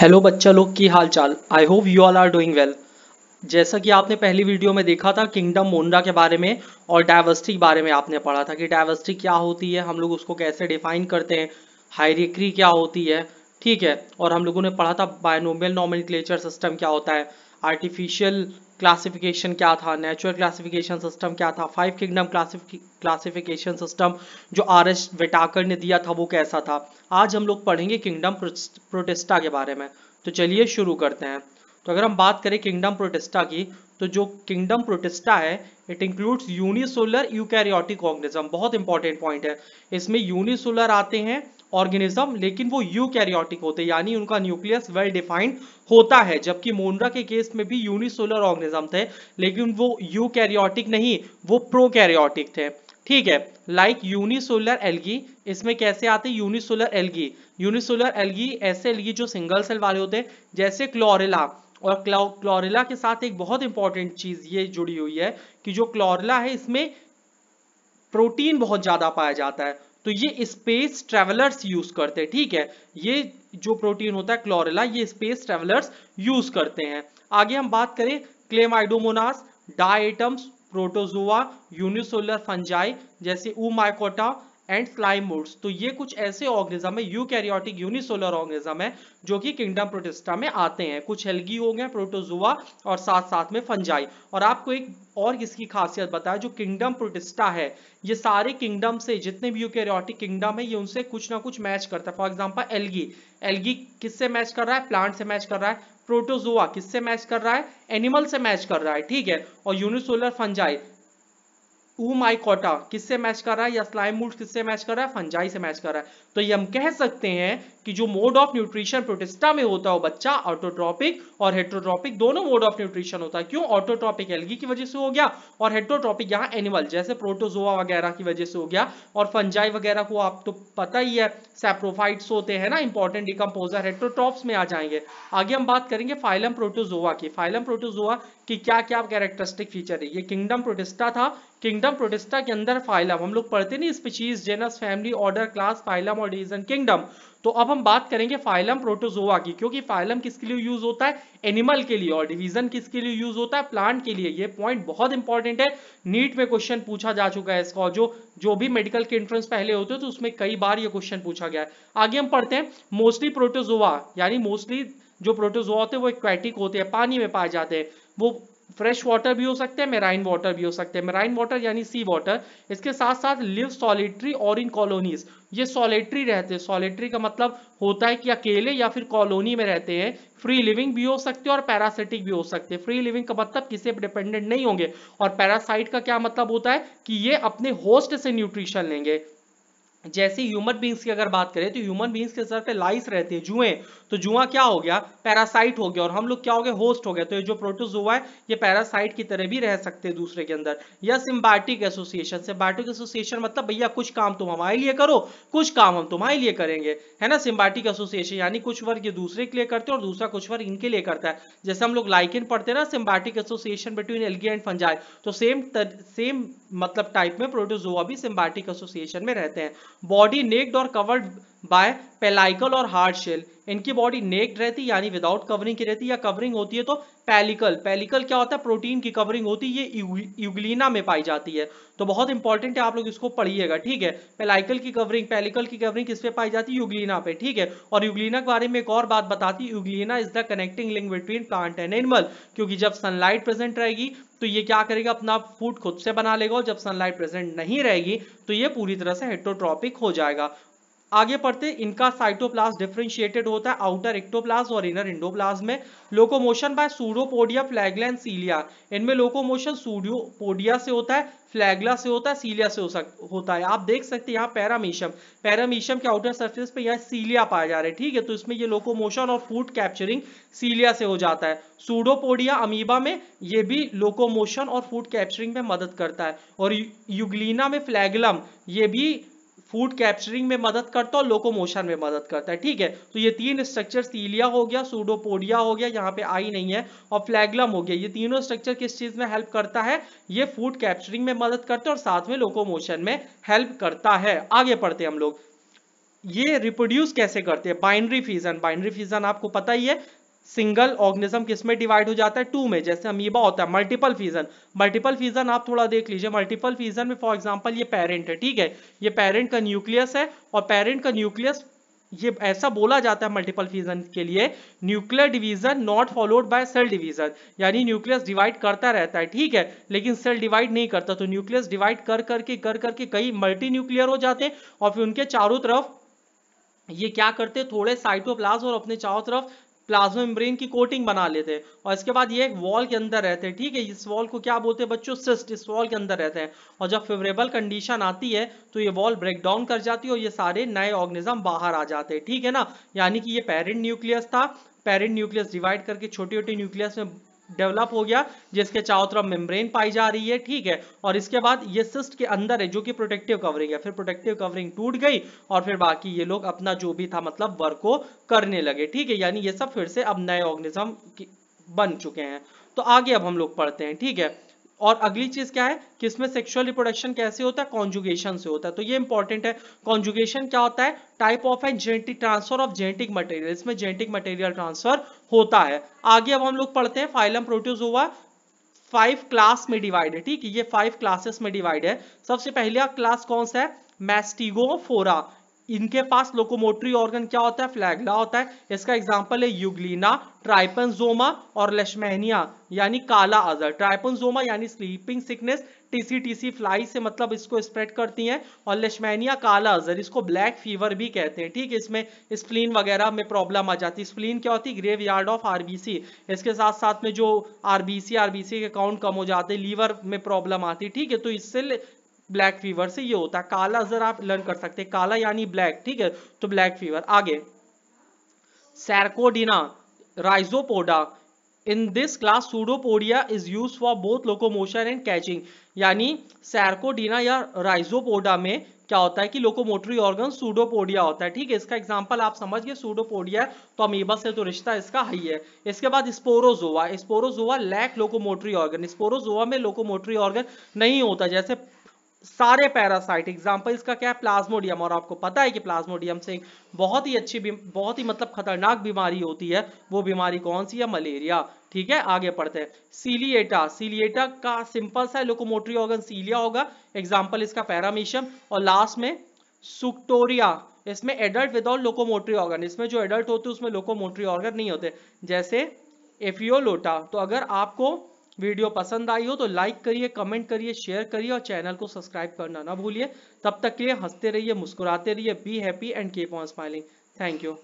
hello बच्चा लोग की हाल चाल I hope you all are doing well जैसा कि आपने पहली वीडियो में देखा था किंगडम मोन्डा के बारे में और डाइवर्सिटी के बारे में आपने पढ़ा था कि डाइवर्सिटी क्या होती है हम लोग उसको कैसे डिफाइन करते हैं हायरिक्री क्या होती है ठीक है और हम लोगों ने पढ़ा था बायोनोमियल नॉमिनिक्लेचर सिस्टम क्या होता है आर्टिफिशियल क्लासिफिकेशन क्या था नेचुरल क्लासिफिकेशन सिस्टम क्या था फाइव किंगडम क्लासिफिकेशन सिस्टम जो आर एस वेटाकर ने दिया था वो कैसा था आज हम लोग पढ़ेंगे किंगडम प्रोटेस्टा के बारे में तो चलिए शुरू करते हैं तो अगर हम बात करें किंगडम प्रोटेस्टा की तो जो किंगडम प्रोटेस्टा है it includes unicellular eukaryotic organism बहुत इंपॉर्टेंट पॉइंट है इसमें यूनिसोलर आते हैं ऑर्गेनिज्म लेकिन वो यूकैरियोटिक होते हैं यानी उनका न्यूक्लियस वेल डिफाइंड होता है जबकि मोनरा के केस में भी यूनिसोलर ऑर्गेनिज्म थे लेकिन वो यूकैरियोटिक नहीं वो प्रोकैरियोटिक थे ठीक है लाइक यूनिसोलर एलगी इसमें कैसे आते यूनिसोलर एलगी यूनिसोलर एलगी ऐसे एलगी जो सिंगल सेल वाले होते हैं जैसे क्लोरेला और क्लोरेला के साथ एक बहुत इंपॉर्टेंट चीज ये जुड़ी हुई है कि जो क्लोरेला है इसमें प्रोटीन बहुत ज्यादा पाया जाता है तो ये स्पेस ट्रेवलर्स यूज करते हैं ठीक है ये जो प्रोटीन होता है क्लोरेला ये स्पेस ट्रेवलर्स यूज करते हैं आगे हम बात करें Chlamydomonas diatoms protozoa unicellular fungi जैसे उमाइकोटा एंड फ्लाईमोड्स तो ये कुछ ऐसे ऑर्गेनिज्म है यू कैरियोटिक यूनिसोलर ऑर्गेनिज्म है जो कि किंगडम प्रोटेस्टा में आते हैं कुछ हेल्गी हो गए प्रोटोजुआ और साथ साथ में फंजाई और आपको एक और इसकी खासियत बताया जो किंगडम प्रोटेस्टा है ये सारे किंगडम से जितने भी यू कैरियोटिक किंगडम है ये उनसे कुछ ना कुछ मैच करता है फॉर एग्जाम्पल एलगी एलगी किससे मैच कर रहा है प्लांट से मैच कर रहा है प्रोटोजोआ किससे मैच कर रहा है एनिमल से मैच कर रहा है ठीक है और यूनिसोलर फंजाई उमाइकोटा किससे मैच कर रहा है या स्लाइम मूल्ड किससे मैच कर रहा है फंजाई से मैच कर रहा है तो ये हम कह सकते हैं कि जो मोड ऑफ न्यूट्रिशन प्रोटेस्टा में होता है वो बच्चा ऑटोट्रॉपिक और हेट्रोट्रॉपिक दोनों मोड ऑफ न्यूट्रिशन होता है क्यों ऑटोट्रॉपिक एलगी की वजह से हो गया और हेट्रोट्रॉपिक यहाँ एनिमल जैसे प्रोटोजोआ वगैरह की वजह से हो गया और फंजाई वगैरह को आप तो पता ही है सेप्रोफाइट्स होते हैं ना इंपॉर्टेंट डिकम्पोजर हेट्रोट्रॉप्स में आ जाएंगे आगे हम बात करेंगे फाइलम प्रोटोजोआ की फाइलम प्रोटोजोआ की क्या क्या कैरेक्टरिस्टिक फीचर है ये किंगडम प्रोटेस्टा था किंगडम प्रोटेस्टा के अंदर फाइलम हम लोग पढ़ते नहीं species genus family order class phylum और डिवीजन किंगडम तो अब हम बात करेंगे फाइलम प्रोटोजोआ की क्योंकि फाइलम किसके लिए यूज होता है एनिमल के लिए और डिवीजन किसके लिए यूज होता है प्लांट के लिए ये पॉइंट बहुत इंपॉर्टेंट है नीट में क्वेश्चन पूछा जा चुका है इसका जो जो भी मेडिकल के एंट्रेंस पहले होते हैं तो उसमें कई बार ये क्वेश्चन पूछा गया है आगे हम पढ़ते हैं मोस्टली प्रोटोजोआ यानी मोस्टली जो प्रोटोजोआ होते हैं वो इक्वेटिक होते हैं पानी में पाए जाते हैं वो फ्रेश वाटर भी हो सकते हैं मेराइन वाटर भी हो सकते हैं मेराइन वाटर यानी सी वाटर इसके साथ साथ लिव सॉलिट्री और इन कॉलोनीज ये सॉलिट्री रहते हैं सॉलिट्री का मतलब होता है कि अकेले या फिर कॉलोनी में रहते हैं फ्री लिविंग भी हो सकते हैं और पैरासिटिक भी हो सकते हैं फ्री लिविंग का मतलब किसी पर डिपेंडेंट नहीं होंगे और पैरासाइट का क्या मतलब होता है कि ये अपने होस्ट से न्यूट्रिशन लेंगे जैसे ह्यूमन बींग्स की अगर बात करें तो ह्यूमन बींग्स के सर पे लाइस रहती है जुएं तो जुआ क्या हो गया पैरासाइट हो गया और हम लोग क्या हो गए होस्ट हो गए तो ये जो प्रोटोजोआ है ये पैरासाइट की तरह भी रह सकते हैं दूसरे के अंदर या सिम्बाटिक एसोसिएशन सिम्बाटिक एसोसिएशन मतलब भैया कुछ काम तुम हमारे लिए करो कुछ काम हम तुम्हारे लिए करेंगे है ना सिम्बाटिक एसोसिएशन यानी कुछ वर्ग ये दूसरे के लिए करते हैं और दूसरा कुछ वर्ग इनके लिए करता है जैसे हम लोग लाइकिन पढ़ते हैं ना symbiotic association between algae and fungi तो सेम सेम मतलब टाइप में प्रोड्यूस हुआ भी सिम्बाटिक एसोसिएशन में रहते हैं बॉडी नेक्ड और कवर्ड बाय पेलाइकल और हार्ड शेल इनकी बॉडी नेक्ड रहती यानी विदाउट कवरिंग की रहती या कवरिंग होती है तो पैलिकल पैलिकल क्या होता है प्रोटीन की कवरिंग होती है ये युगलिना में पाई जाती है तो बहुत इंपॉर्टेंट है आप लोग इसको पढ़िएगा ठीक है पेलाइकल की कवरिंग पैलिकल की कवरिंग किस पे पाई जाती है युगलिना पे ठीक है और युगलिना के बारे में एक और बात बताती है Euglena is the connecting link between plant and animal क्योंकि जब सनलाइट प्रेजेंट रहेगी तो ये क्या करेगा अपना फूड खुद से बना लेगा और जब सनलाइट प्रेजेंट नहीं रहेगी तो ये पूरी तरह से हेट्रोट्रॉपिक हो जाएगा आगे पढ़ते इनका साइटोप्लास्ट डिफ्रेंशिएटेड होता है आउटर एक्टोप्लास्ट और इनर इंडोप्लास्ट में locomotion by pseudopodia flagella and cilia इनमें लोकोमोशन सूडोपोडिया से होता है फ्लैगला से होता है सीलिया से हो सक, होता है आप देख सकते हैं यहाँ पैरामीशियम पैरामीशियम के आउटर सर्फेस पे यहाँ सीलिया पाया जा रहा है ठीक है तो इसमें ये लोकोमोशन और फूड कैप्चरिंग सीलिया से हो जाता है सूडोपोडिया अमीबा में ये भी लोकोमोशन और फूड कैप्चरिंग में मदद करता है और युगलीना में फ्लैगलम ये भी फूड कैप्चरिंग में मदद करता है और लोकोमोशन में मदद करता है ठीक है तो ये तीन स्ट्रक्चर सीलिया हो गया सूडोपोडिया हो गया यहाँ पे आई नहीं है और फ्लैगलम हो गया ये तीनों स्ट्रक्चर किस चीज में हेल्प करता है ये फूड कैप्चरिंग में मदद करता है और साथ में लोकोमोशन में हेल्प करता है आगे पढ़ते हम लोग ये रिप्रोड्यूस कैसे करते हैं बाइनरी फीजन बाइनरी फीजन आपको पता ही है सिंगल ऑर्गेनिज्म किसमें डिवाइड हो जाता है टू में जैसे अमीबा होता है मल्टीपल फीजन मल्टीपल फीजन आप थोड़ा देख लीजिए मल्टीपल फीजन में फॉर एग्जांपल ये पेरेंट है ठीक है ये पेरेंट का न्यूक्लियस है और पेरेंट का न्यूक्लियस ये ऐसा बोला जाता है मल्टीपल फीजन के लिए nuclear division not followed by cell division यानी न्यूक्लियस डिवाइड करता रहता है ठीक है लेकिन सेल डिवाइड नहीं करता तो न्यूक्लियस डिवाइड कर करके कर करके कई मल्टी न्यूक्लियर हो जाते हैं और फिर उनके चारों तरफ ये क्या करते हैं थोड़े साइटोप्लाज्म और अपने चारों तरफ प्लाज्मा मेम्ब्रेन की कोटिंग बना लेते हैं और इसके बाद ये एक वॉल के अंदर रहते हैं ठीक है इस वॉल को क्या बोलते हैं बच्चों सिस्ट इस वॉल के अंदर रहते हैं और जब फेवरेबल कंडीशन आती है तो ये वॉल ब्रेक डाउन कर जाती है और ये सारे नए ऑर्गेनिज्म बाहर आ जाते हैं ठीक है ना यानी कि ये पेरेंट न्यूक्लियस था पेरेंट न्यूक्लियस डिवाइड करके छोटे छोटे न्यूक्लियस में डेवलप हो गया जिसके चारों तरफ मेम्ब्रेन पाई जा रही है ठीक है और इसके बाद ये सिस्ट के अंदर है जो कि प्रोटेक्टिव कवरिंग है फिर प्रोटेक्टिव कवरिंग टूट गई और फिर बाकी ये लोग अपना जो भी था मतलब वर्क को करने लगे ठीक है यानी ये सब फिर से अब नए ऑर्गेनिज्म बन चुके हैं तो आगे अब हम लोग पढ़ते हैं ठीक है और अगली चीज क्या है किसमें सेक्सुअल रिप्रोडक्शन कैसे होता है कॉन्जुगेशन से होता है तो ये इंपॉर्टेंट है कॉन्जुगेशन क्या होता है type of and genetic transfer of genetic material इसमें जेनेटिक मटेरियल ट्रांसफर होता है आगे अब हम लोग पढ़ते हैं फाइलम प्रोट्यूज हुआ फाइव क्लास में डिवाइड है ठीक है ये फाइव क्लासेस में डिवाइड है सबसे पहला क्लास कौन सा है मैस्टिगोफोरा इनके पास लोकोमोटरी ऑर्गन क्या होता है फ्लैगला होता है इसका एग्जाम्पल है युगलीना ट्राइपनजोमा और लेशमैनिया यानी काला अजर ट्राइपनजोमा यानी sleeping sickness tsetse tsetse fly से मतलब इसको स्प्रेड करती हैं और लेशमैनिया काला अजर इसको ब्लैक फीवर भी कहते हैं ठीक है इसमें स्प्लीन वगैरह में प्रॉब्लम आ जाती है स्प्लीन क्या होती है ग्रेव ऑफ आरबीसी इसके साथ साथ में जो आरबीसी आरबीसी के काउंट कम हो जाते हैं लीवर में प्रॉब्लम आती है ठीक है तो इससे ब्लैक फीवर से ये होता है काला जर आप लर्न कर सकते हैं काला यानी ब्लैक ठीक है तो ब्लैक फीवर आगे sarcodina rhizopoda in this class pseudopodia is use for both locomotion and catching यानी सैरकोडिना या राइजोपोडा में क्या होता है कि लोकोमोटरी ऑर्गन सूडोपोडिया होता है ठीक है इसका एग्जांपल आप समझ गए सूडोपोडिया तो अमीबा से तो रिश्ता इसका हाई है इसके बाद sporozoa sporozoa lack locomotory organ sporozoa में लोकोमोटरी ऑर्गन नहीं होता जैसे सारे पैरासाइट एग्जाम्पल इसका क्या है प्लाज्मोडियम और आपको पता है कि प्लाज्मोडियम से एक बहुत ही अच्छी बहुत ही मतलब खतरनाक बीमारी होती है वो बीमारी कौन सी है मलेरिया ठीक है आगे पढ़ते हैं सीलिएटा सीलिएटा का सिंपल सा लोकोमोटरी ऑर्गन सीलिया होगा एग्जाम्पल इसका पैरामीशियम और लास्ट में सुक्टोरिया इसमें एडल्ट विदाउट लोकोमोटरी ऑर्गन इसमें जो एडल्ट होते हैं उसमें लोकोमोटरी ऑर्गन नहीं होते जैसे एफियोलोटा तो अगर आपको वीडियो पसंद आई हो तो लाइक करिए कमेंट करिए शेयर करिए और चैनल को सब्सक्राइब करना ना भूलिए तब तक के लिए हंसते रहिए मुस्कुराते रहिए be happy and keep on smiling thank you